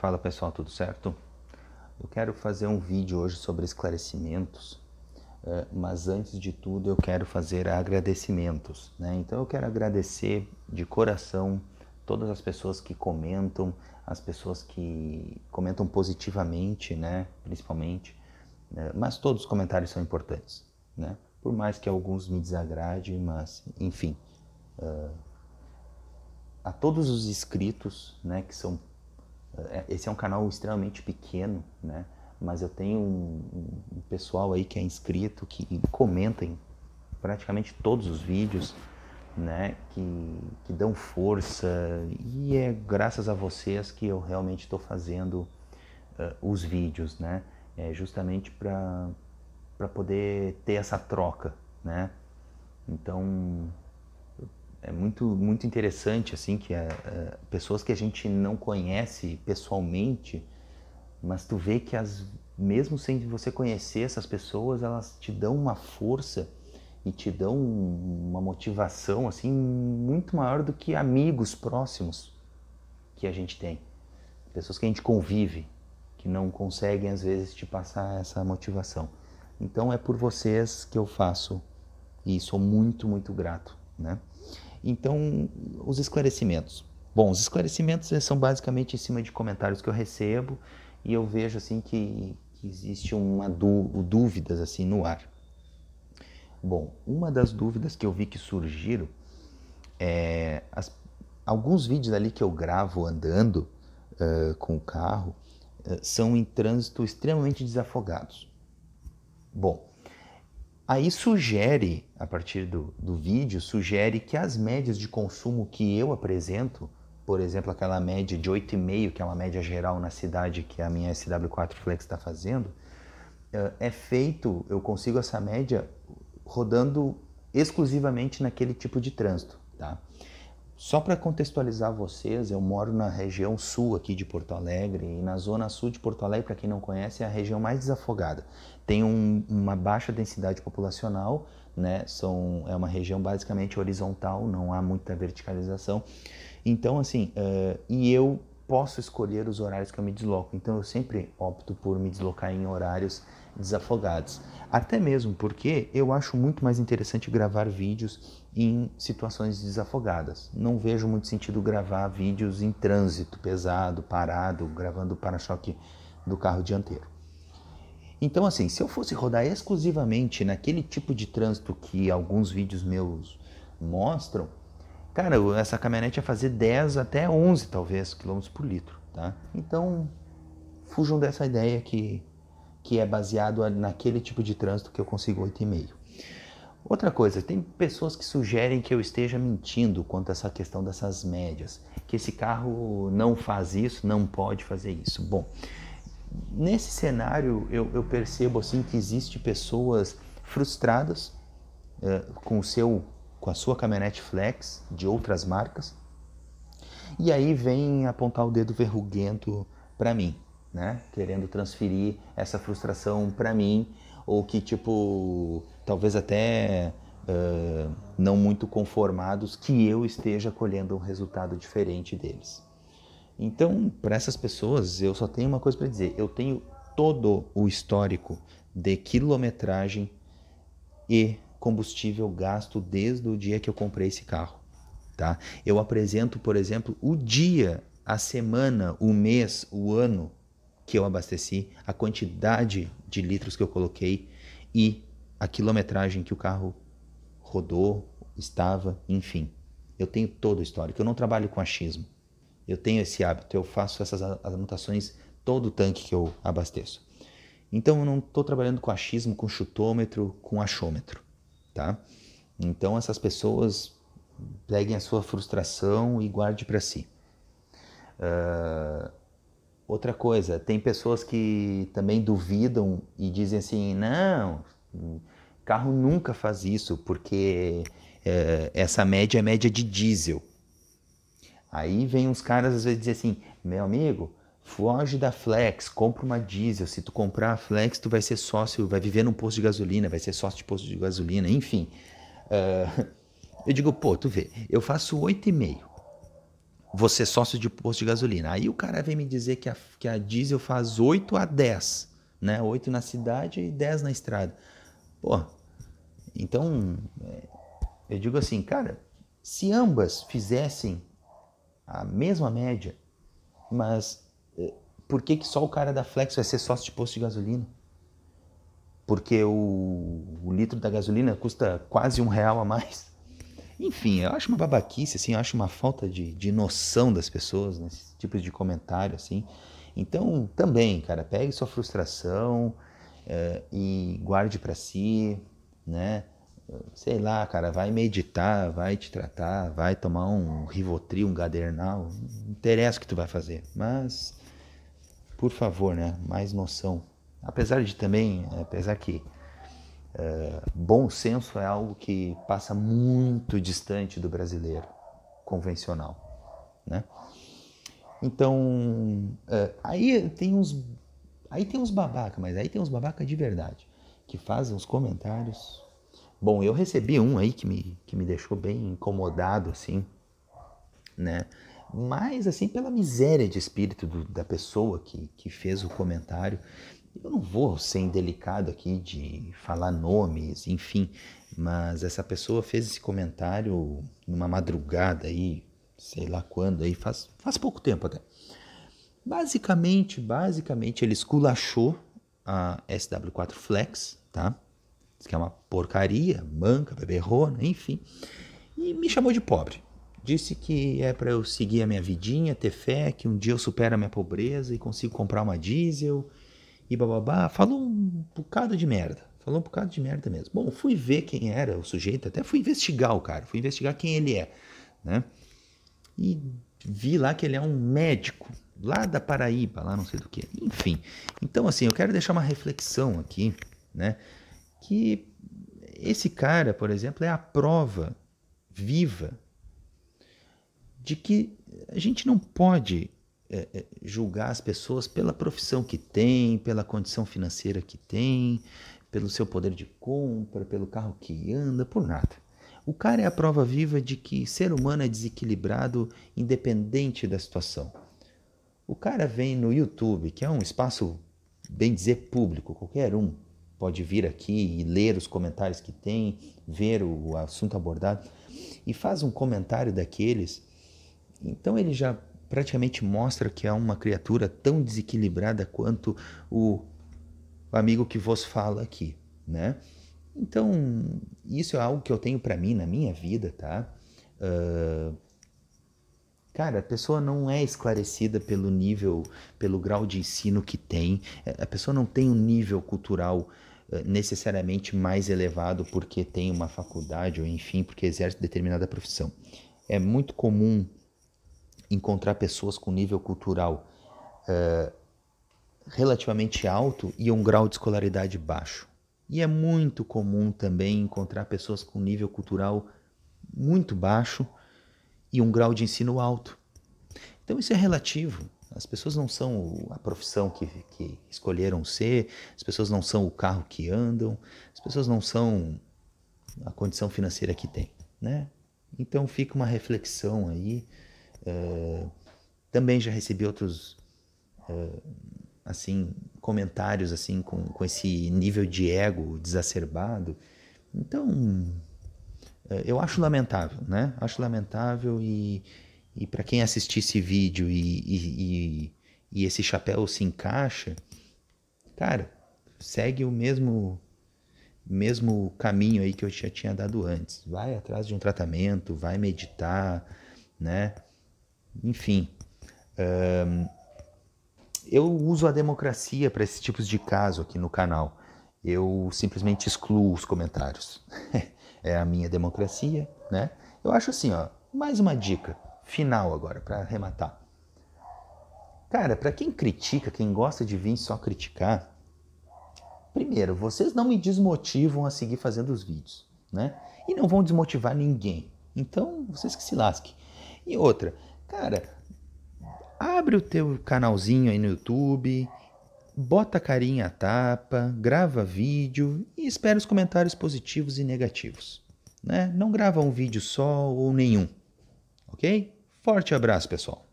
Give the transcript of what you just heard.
Fala pessoal, tudo certo? Eu quero fazer um vídeo hoje sobre esclarecimentos, eh, mas antes de tudo eu quero fazer agradecimentos. Né? Então eu quero agradecer de coração todas as pessoas que comentam, as pessoas que comentam positivamente, né? principalmente, né? mas todos os comentários são importantes. Né? Por mais que alguns me desagradem, mas enfim. Eh, a todos os inscritos né, que são é, esse é um canal extremamente pequeno, né? Mas eu tenho um, um pessoal aí que é inscrito, que comenta em praticamente todos os vídeos, né? Que, que dão força. E é graças a vocês que eu realmente estou fazendo uh, os vídeos, né? É justamente para poder ter essa troca, né? Então, é muito, muito interessante, assim, que é, é, pessoas que a gente não conhece pessoalmente, mas tu vê que as, mesmo sem você conhecer essas pessoas, elas te dão uma força e te dão uma motivação, assim, muito maior do que amigos próximos que a gente tem. Pessoas que a gente convive, que não conseguem, às vezes, te passar essa motivação. Então, é por vocês que eu faço e sou muito, muito grato, né? Então, os esclarecimentos. Bom, os esclarecimentos são basicamente em cima de comentários que eu recebo e eu vejo assim que, que existe uma dúvidas assim no ar. Bom, uma das dúvidas que eu vi que surgiram é as, alguns vídeos ali que eu gravo andando uh, com o carro uh, são em trânsito extremamente desafogados. Bom, Aí sugere, a partir do, do vídeo, sugere que as médias de consumo que eu apresento, por exemplo, aquela média de 8,5, que é uma média geral na cidade que a minha SW4 Flex está fazendo, eh, é feito, eu consigo essa média rodando exclusivamente naquele tipo de trânsito, tá? Só para contextualizar vocês, eu moro na região sul aqui de Porto Alegre e na zona sul de Porto Alegre, para quem não conhece, é a região mais desafogada. Tem um, uma baixa densidade populacional, né? São, é uma região basicamente horizontal, não há muita verticalização. Então, assim, uh, e eu posso escolher os horários que eu me desloco, então eu sempre opto por me deslocar em horários desafogados. Até mesmo porque eu acho muito mais interessante gravar vídeos em situações desafogadas. Não vejo muito sentido gravar vídeos em trânsito pesado, parado, gravando o para-choque do carro dianteiro. Então, assim, se eu fosse rodar exclusivamente naquele tipo de trânsito que alguns vídeos meus mostram, Cara, essa caminhonete ia fazer 10 até 11, talvez, quilômetros por litro, tá? Então, fujam dessa ideia que, que é baseado naquele tipo de trânsito que eu consigo 8,5. Outra coisa, tem pessoas que sugerem que eu esteja mentindo quanto a essa questão dessas médias, que esse carro não faz isso, não pode fazer isso. Bom, nesse cenário eu, eu percebo assim que existe pessoas frustradas eh, com o seu com a sua caminhonete flex de outras marcas. E aí vem apontar o dedo verruguento para mim, né? Querendo transferir essa frustração para mim ou que tipo talvez até uh, não muito conformados que eu esteja colhendo um resultado diferente deles. Então, para essas pessoas, eu só tenho uma coisa para dizer: eu tenho todo o histórico de quilometragem e combustível gasto desde o dia que eu comprei esse carro, tá? Eu apresento, por exemplo, o dia, a semana, o mês, o ano que eu abasteci, a quantidade de litros que eu coloquei e a quilometragem que o carro rodou, estava, enfim. Eu tenho todo o histórico, eu não trabalho com achismo. Eu tenho esse hábito, eu faço essas anotações todo o tanque que eu abasteço. Então eu não estou trabalhando com achismo, com chutômetro, com achômetro tá? Então essas pessoas peguem a sua frustração e guarde para si. Uh, outra coisa, tem pessoas que também duvidam e dizem assim, não, carro nunca faz isso porque eh, essa média é média de diesel. Aí vem uns caras às vezes dizer assim, meu amigo, Foge da Flex, compra uma diesel. Se tu comprar a Flex, tu vai ser sócio, vai viver num posto de gasolina, vai ser sócio de posto de gasolina, enfim. Uh, eu digo, pô, tu vê, eu faço 8,5. Você sócio de posto de gasolina. Aí o cara vem me dizer que a, que a diesel faz 8 a 10, né? 8 na cidade e 10 na estrada. Pô, então é, eu digo assim, cara, se ambas fizessem a mesma média, mas por que, que só o cara da Flex vai ser sócio de posto de gasolina? Porque o, o litro da gasolina custa quase um real a mais. Enfim, eu acho uma babaquice, assim, eu acho uma falta de, de noção das pessoas, né? tipo tipos de comentário, assim. Então, também, cara, pegue sua frustração é, e guarde para si, né? Sei lá, cara, vai meditar, vai te tratar, vai tomar um Rivotril, um Gadernal, não interessa o que tu vai fazer, mas por favor, né, mais noção. Apesar de também, apesar que é, bom senso é algo que passa muito distante do brasileiro convencional, né? Então, é, aí tem uns aí tem uns babaca, mas aí tem uns babaca de verdade, que fazem uns comentários. Bom, eu recebi um aí que me, que me deixou bem incomodado assim, né? mas assim pela miséria de espírito do, da pessoa que, que fez o comentário. Eu não vou ser indelicado aqui de falar nomes, enfim, mas essa pessoa fez esse comentário numa madrugada aí, sei lá quando, aí faz, faz pouco tempo até. Basicamente, basicamente, ele esculachou a SW4 Flex, tá? Diz que é uma porcaria, manca, beberrona, enfim. E me chamou de pobre. Disse que é para eu seguir a minha vidinha, ter fé, que um dia eu supero a minha pobreza e consigo comprar uma diesel e bababá. Falou um bocado de merda. Falou um bocado de merda mesmo. Bom, fui ver quem era o sujeito, até fui investigar o cara, fui investigar quem ele é, né? E vi lá que ele é um médico, lá da Paraíba, lá não sei do que. Enfim, então assim, eu quero deixar uma reflexão aqui, né? Que esse cara, por exemplo, é a prova viva de que a gente não pode é, é julgar as pessoas pela profissão que tem, pela condição financeira que tem, pelo seu poder de compra, pelo carro que anda, por nada. O cara é a prova viva de que ser humano é desequilibrado independente da situação. O cara vem no YouTube, que é um espaço, bem dizer, público, qualquer um pode vir aqui e ler os comentários que tem, ver o assunto abordado, e faz um comentário daqueles então ele já praticamente mostra que é uma criatura tão desequilibrada quanto o amigo que vos fala aqui, né? Então, isso é algo que eu tenho para mim na minha vida, tá? Uh, cara, a pessoa não é esclarecida pelo nível, pelo grau de ensino que tem, a pessoa não tem um nível cultural ah, necessariamente mais elevado porque tem uma faculdade ou enfim, porque exerce determinada profissão. É muito comum encontrar pessoas com nível cultural uh, relativamente alto e um grau de escolaridade baixo. E é muito comum também encontrar pessoas com nível cultural muito baixo e um grau de ensino alto. Então isso é relativo. As pessoas não são a profissão que, que escolheram ser, as pessoas não são o carro que andam, as pessoas não são a condição financeira que têm, né? Então fica uma reflexão aí. Eh, também já recebi outros uh, assim comentários assim com, com esse nível de ego desacerbado. Então, uh, eu acho lamentável, né? Acho lamentável e, e para quem assistir esse vídeo e, e, e, e esse chapéu se encaixa, cara, segue o mesmo mesmo caminho aí que eu já tinha dado antes. Vai atrás de um tratamento, vai meditar, né? Enfim, eu uso a democracia para esses tipos de caso aqui no canal. Eu simplesmente excluo os comentários. é a minha democracia, né? Eu acho assim, ó, mais uma dica final agora para arrematar. Cara, para quem critica, quem gosta de vir só criticar, primeiro, vocês não me desmotivam a seguir fazendo os vídeos, né? E não vão desmotivar ninguém. Então, vocês que se lasquem. E outra, Cara, abre o teu canalzinho aí no YouTube, bota a carinha à tapa, grava vídeo e espera os comentários positivos e negativos. Né? Não grava um vídeo só ou nenhum. Ok? Forte abraço, pessoal!